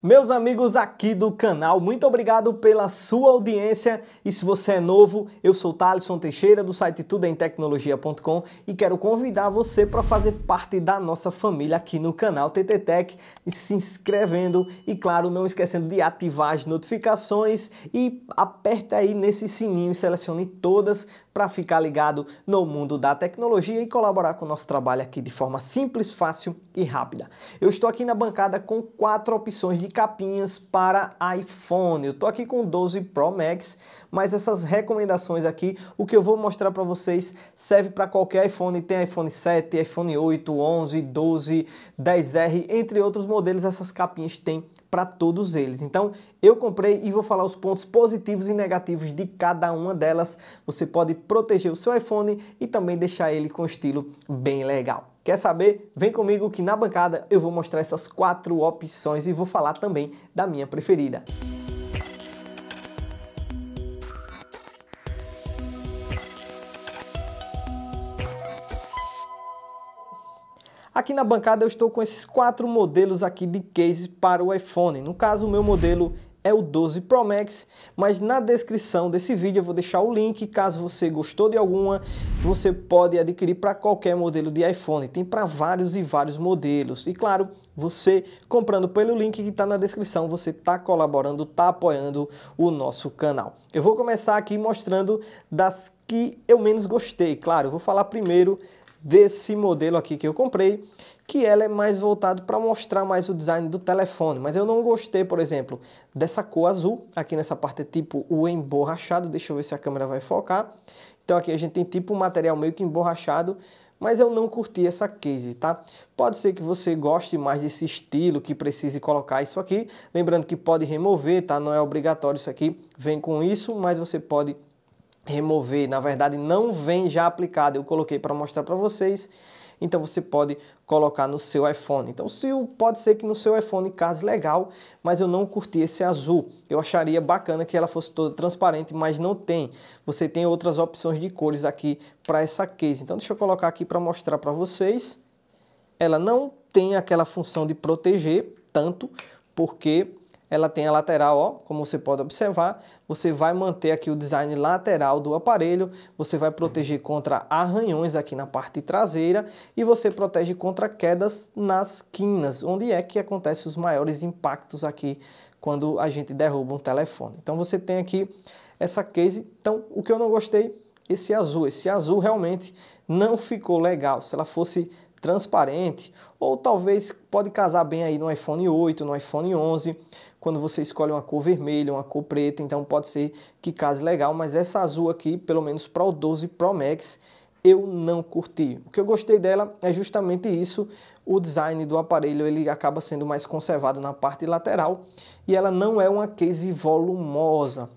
Meus amigos aqui do canal, muito obrigado pela sua audiência e se você é novo, eu sou Thaleson Teixeira do site tudoemtecnologia.com e quero convidar você para fazer parte da nossa família aqui no canal TT Tech, se inscrevendo e claro, não esquecendo de ativar as notificações e aperta aí nesse sininho e selecione todas para ficar ligado no mundo da tecnologia e colaborar com o nosso trabalho aqui de forma simples, fácil e rápida. Eu estou aqui na bancada com quatro opções de capinhas para iPhone. Eu tô aqui com 12 Pro Max, mas essas recomendações aqui, o que eu vou mostrar para vocês serve para qualquer iPhone. Tem iPhone 7, iPhone 8, 11, 12, 10R, entre outros modelos, essas capinhas têm para todos eles. Então, eu comprei e vou falar os pontos positivos e negativos de cada uma delas. Você pode proteger o seu iPhone e também deixar ele com estilo bem legal. Quer saber? Vem comigo que na bancada eu vou mostrar essas quatro opções e vou falar também da minha preferida. Aqui na bancada eu estou com esses quatro modelos aqui de case para o iPhone. No caso, o meu modelo é o 12 Pro Max, mas na descrição desse vídeo eu vou deixar o link, caso você gostou de alguma, você pode adquirir para qualquer modelo de iPhone, tem para vários e vários modelos. E claro, você comprando pelo link que está na descrição, você está colaborando, está apoiando o nosso canal. Eu vou começar aqui mostrando das que eu menos gostei, claro, eu vou falar primeiro desse modelo aqui que eu comprei, que ela é mais voltado para mostrar mais o design do telefone, mas eu não gostei, por exemplo, dessa cor azul, aqui nessa parte é tipo o emborrachado, deixa eu ver se a câmera vai focar, então aqui a gente tem tipo um material meio que emborrachado, mas eu não curti essa case, tá? Pode ser que você goste mais desse estilo, que precise colocar isso aqui, lembrando que pode remover, tá? Não é obrigatório isso aqui, vem com isso, mas você pode remover remover, na verdade não vem já aplicado, eu coloquei para mostrar para vocês, então você pode colocar no seu iPhone. Então se, pode ser que no seu iPhone case legal, mas eu não curti esse azul, eu acharia bacana que ela fosse toda transparente, mas não tem. Você tem outras opções de cores aqui para essa case, então deixa eu colocar aqui para mostrar para vocês. Ela não tem aquela função de proteger tanto, porque ela tem a lateral, ó, como você pode observar. Você vai manter aqui o design lateral do aparelho, você vai proteger contra arranhões aqui na parte traseira e você protege contra quedas nas quinas, onde é que acontecem os maiores impactos aqui quando a gente derruba um telefone. Então você tem aqui essa case. Então, o que eu não gostei, esse azul, esse azul realmente não ficou legal. Se ela fosse transparente, ou talvez pode casar bem aí no iPhone 8, no iPhone 11, quando você escolhe uma cor vermelha, uma cor preta, então pode ser que case legal, mas essa azul aqui, pelo menos para o 12 Pro Max, eu não curti. O que eu gostei dela é justamente isso, o design do aparelho ele acaba sendo mais conservado na parte lateral e ela não é uma case volumosa.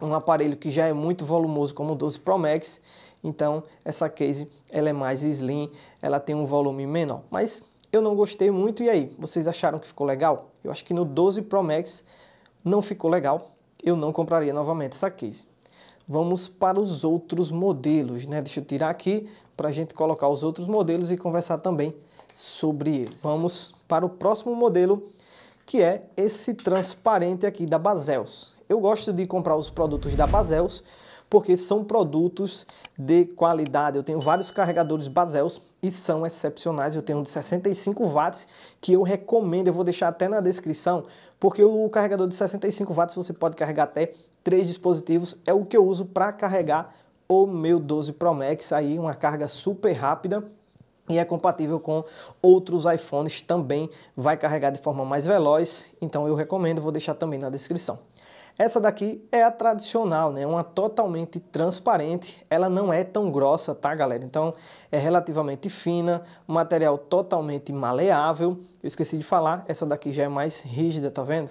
Um aparelho que já é muito volumoso como o 12 Pro Max, então, essa case ela é mais slim, ela tem um volume menor. Mas eu não gostei muito. E aí, vocês acharam que ficou legal? Eu acho que no 12 Pro Max não ficou legal. Eu não compraria novamente essa case. Vamos para os outros modelos, né? Deixa eu tirar aqui para a gente colocar os outros modelos e conversar também sobre eles. Vamos para o próximo modelo, que é esse transparente aqui da Basels. Eu gosto de comprar os produtos da Basels porque são produtos de qualidade. Eu tenho vários carregadores Bazels e são excepcionais. Eu tenho um de 65 watts que eu recomendo, eu vou deixar até na descrição, porque o carregador de 65 watts você pode carregar até três dispositivos, é o que eu uso para carregar o meu 12 Pro Max aí, uma carga super rápida e é compatível com outros iPhones também, vai carregar de forma mais veloz, então eu recomendo, vou deixar também na descrição. Essa daqui é a tradicional, né? Uma totalmente transparente. Ela não é tão grossa, tá, galera? Então, é relativamente fina, um material totalmente maleável. Eu esqueci de falar, essa daqui já é mais rígida, tá vendo?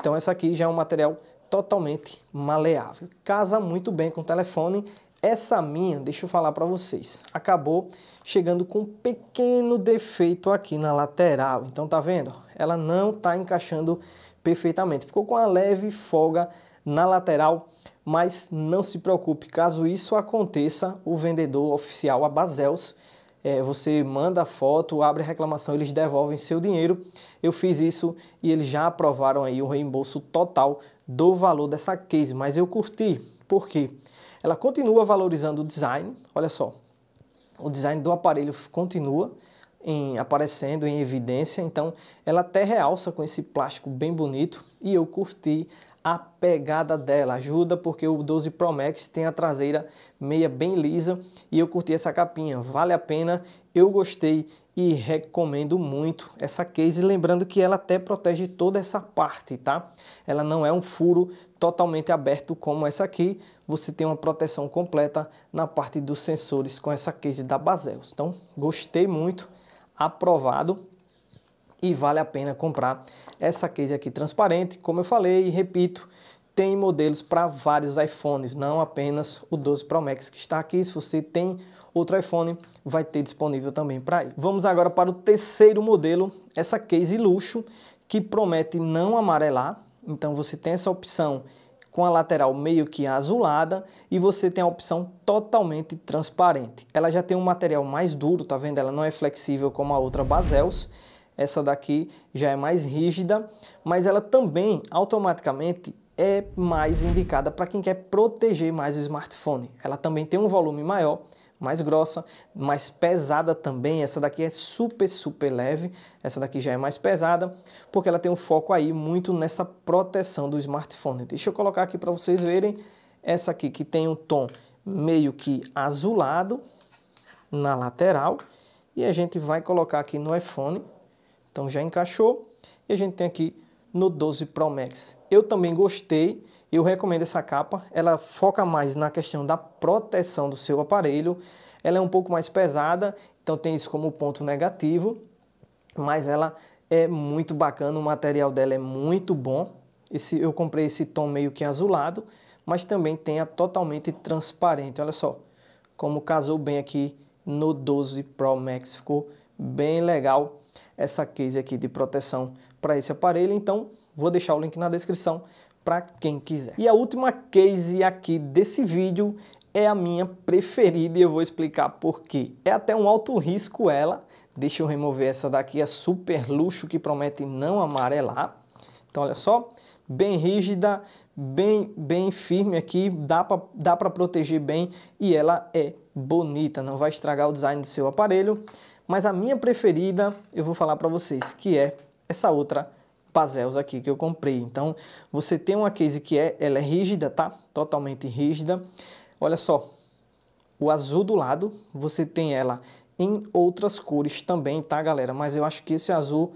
Então, essa aqui já é um material totalmente maleável. Casa muito bem com o telefone essa minha, deixa eu falar para vocês, acabou chegando com um pequeno defeito aqui na lateral. Então tá vendo? Ela não tá encaixando perfeitamente. Ficou com uma leve folga na lateral, mas não se preocupe, caso isso aconteça, o vendedor oficial, a Bazels é, você manda a foto, abre a reclamação, eles devolvem seu dinheiro. Eu fiz isso e eles já aprovaram aí o reembolso total do valor dessa case, mas eu curti, por quê? Porque ela continua valorizando o design, olha só. O design do aparelho continua em, aparecendo em evidência, então ela até realça com esse plástico bem bonito e eu curti a pegada dela. Ajuda porque o 12 Pro Max tem a traseira meia bem lisa e eu curti essa capinha. Vale a pena, eu gostei e recomendo muito essa case, lembrando que ela até protege toda essa parte, tá? Ela não é um furo totalmente aberto como essa aqui, você tem uma proteção completa na parte dos sensores com essa case da Baseus. Então, gostei muito, aprovado e vale a pena comprar essa case aqui transparente, como eu falei e repito, tem modelos para vários iPhones, não apenas o 12 Pro Max que está aqui. Se você tem outro iPhone, vai ter disponível também para aí. Vamos agora para o terceiro modelo, essa case luxo que promete não amarelar, então você tem essa opção com a lateral meio que azulada e você tem a opção totalmente transparente. Ela já tem um material mais duro, tá vendo? Ela não é flexível como a outra Basels. Essa daqui já é mais rígida, mas ela também automaticamente é mais indicada para quem quer proteger mais o smartphone. Ela também tem um volume maior mais grossa, mais pesada também. Essa daqui é super, super leve. Essa daqui já é mais pesada, porque ela tem um foco aí muito nessa proteção do smartphone. Deixa eu colocar aqui para vocês verem. Essa aqui que tem um tom meio que azulado na lateral. E a gente vai colocar aqui no iPhone. Então já encaixou. E a gente tem aqui no 12 Pro Max. Eu também gostei, eu recomendo essa capa. Ela foca mais na questão da proteção do seu aparelho. Ela é um pouco mais pesada, então tem isso como ponto negativo, mas ela é muito bacana, o material dela é muito bom. Esse, eu comprei esse tom meio que azulado, mas também tem a totalmente transparente, olha só. Como casou bem aqui no 12 Pro Max, ficou bem legal essa case aqui de proteção para esse aparelho, então vou deixar o link na descrição para quem quiser. E a última case aqui desse vídeo é a minha preferida e eu vou explicar por quê. É até um alto risco ela, deixa eu remover essa daqui, é super luxo que promete não amarelar. Então olha só, bem rígida, bem, bem firme aqui, dá para dá proteger bem e ela é bonita, não vai estragar o design do seu aparelho. Mas a minha preferida, eu vou falar para vocês, que é essa outra Pazels aqui que eu comprei. Então, você tem uma case que é, ela é rígida, tá? Totalmente rígida. Olha só, o azul do lado, você tem ela em outras cores também, tá, galera? Mas eu acho que esse azul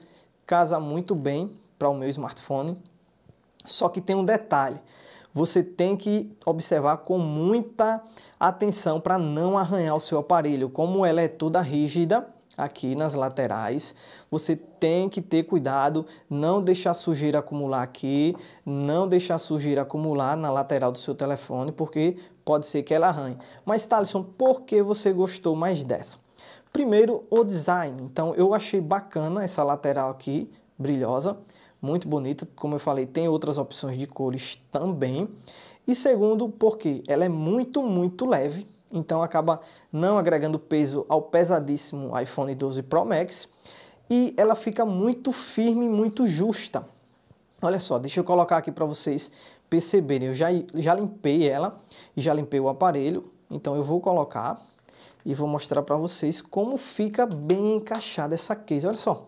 casa muito bem para o meu smartphone. Só que tem um detalhe. Você tem que observar com muita atenção para não arranhar o seu aparelho. Como ela é toda rígida, aqui nas laterais. Você tem que ter cuidado, não deixar sujeira acumular aqui, não deixar sujeira acumular na lateral do seu telefone, porque pode ser que ela arranhe. Mas Thaleson, por que você gostou mais dessa? Primeiro, o design. Então, eu achei bacana essa lateral aqui, brilhosa, muito bonita. Como eu falei, tem outras opções de cores também. E segundo, porque ela é muito, muito leve, então acaba não agregando peso ao pesadíssimo iPhone 12 Pro Max e ela fica muito firme, muito justa. Olha só, deixa eu colocar aqui para vocês perceberem. Eu já, já limpei ela e já limpei o aparelho, então eu vou colocar e vou mostrar para vocês como fica bem encaixada essa case. Olha só,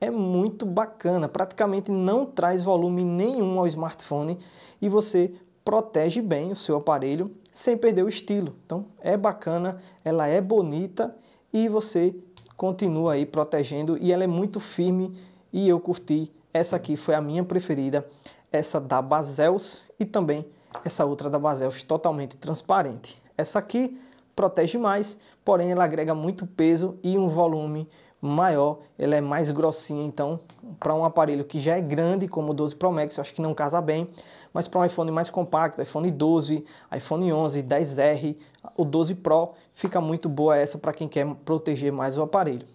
é muito bacana, praticamente não traz volume nenhum ao smartphone e você protege bem o seu aparelho sem perder o estilo. Então é bacana, ela é bonita e você continua aí protegendo e ela é muito firme e eu curti. Essa aqui foi a minha preferida, essa da Basels e também essa outra da Basels totalmente transparente. Essa aqui protege mais, porém ela agrega muito peso e um volume maior, ela é mais grossinha, então para um aparelho que já é grande como o 12 Pro Max, eu acho que não casa bem, mas para um iPhone mais compacto, iPhone 12, iPhone 11, 10R, o 12 Pro, fica muito boa essa para quem quer proteger mais o aparelho.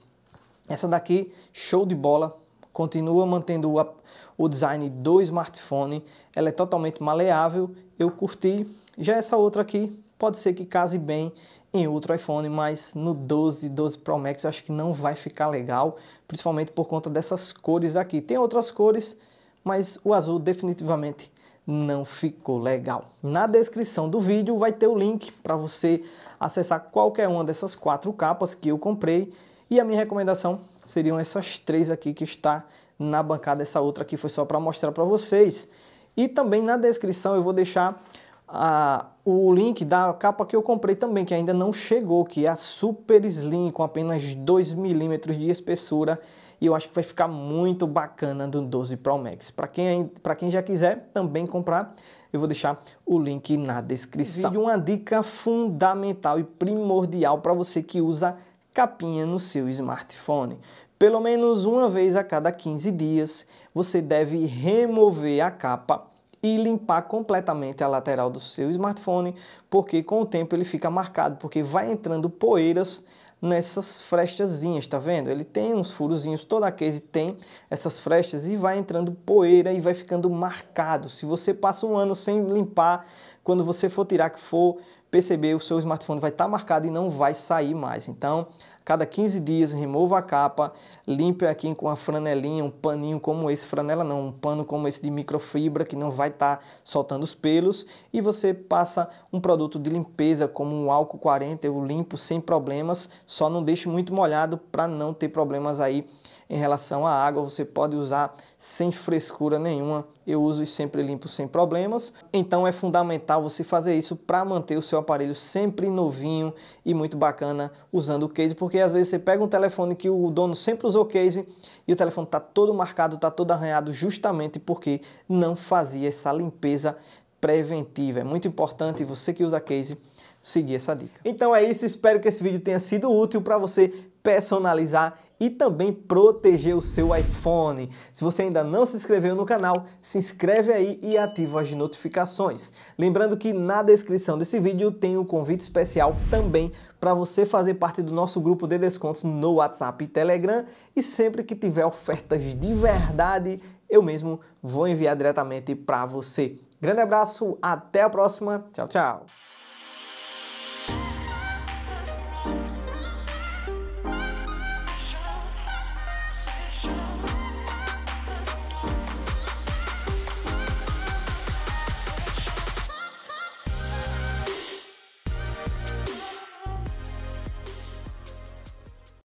Essa daqui, show de bola, continua mantendo o, o design do smartphone, ela é totalmente maleável, eu curti. Já essa outra aqui, pode ser que case bem em outro iPhone, mas no 12, 12 Pro Max acho que não vai ficar legal, principalmente por conta dessas cores aqui. Tem outras cores, mas o azul definitivamente não ficou legal. Na descrição do vídeo vai ter o link para você acessar qualquer uma dessas quatro capas que eu comprei e a minha recomendação seriam essas três aqui que está na bancada, essa outra aqui foi só para mostrar para vocês. E também na descrição eu vou deixar a, o link da capa que eu comprei também, que ainda não chegou, que é a Super Slim, com apenas 2 milímetros de espessura. E eu acho que vai ficar muito bacana do 12 Pro Max. Para quem, quem já quiser também comprar, eu vou deixar o link na descrição. E uma dica fundamental e primordial para você que usa capinha no seu smartphone. Pelo menos uma vez a cada 15 dias, você deve remover a capa e limpar completamente a lateral do seu smartphone, porque com o tempo ele fica marcado, porque vai entrando poeiras nessas frestazinhas, tá vendo? Ele tem uns furozinhos, toda a case tem essas frestas e vai entrando poeira e vai ficando marcado. Se você passa um ano sem limpar, quando você for tirar que for perceber, o seu smartphone vai estar tá marcado e não vai sair mais. Então, Cada 15 dias remova a capa, limpe aqui com a franelinha, um paninho como esse, franela não, um pano como esse de microfibra que não vai estar tá soltando os pelos e você passa um produto de limpeza como um álcool 40, eu limpo sem problemas, só não deixe muito molhado para não ter problemas aí em relação à água, você pode usar sem frescura nenhuma. Eu uso e sempre limpo sem problemas. Então é fundamental você fazer isso para manter o seu aparelho sempre novinho e muito bacana usando o case, porque às vezes você pega um telefone que o dono sempre usou case e o telefone está todo marcado, está todo arranhado, justamente porque não fazia essa limpeza preventiva. É muito importante você que usa case seguir essa dica. Então é isso, espero que esse vídeo tenha sido útil para você personalizar e também proteger o seu iPhone. Se você ainda não se inscreveu no canal, se inscreve aí e ativa as notificações. Lembrando que na descrição desse vídeo tem um convite especial também para você fazer parte do nosso grupo de descontos no WhatsApp e Telegram e sempre que tiver ofertas de verdade, eu mesmo vou enviar diretamente para você. Grande abraço, até a próxima, tchau, tchau.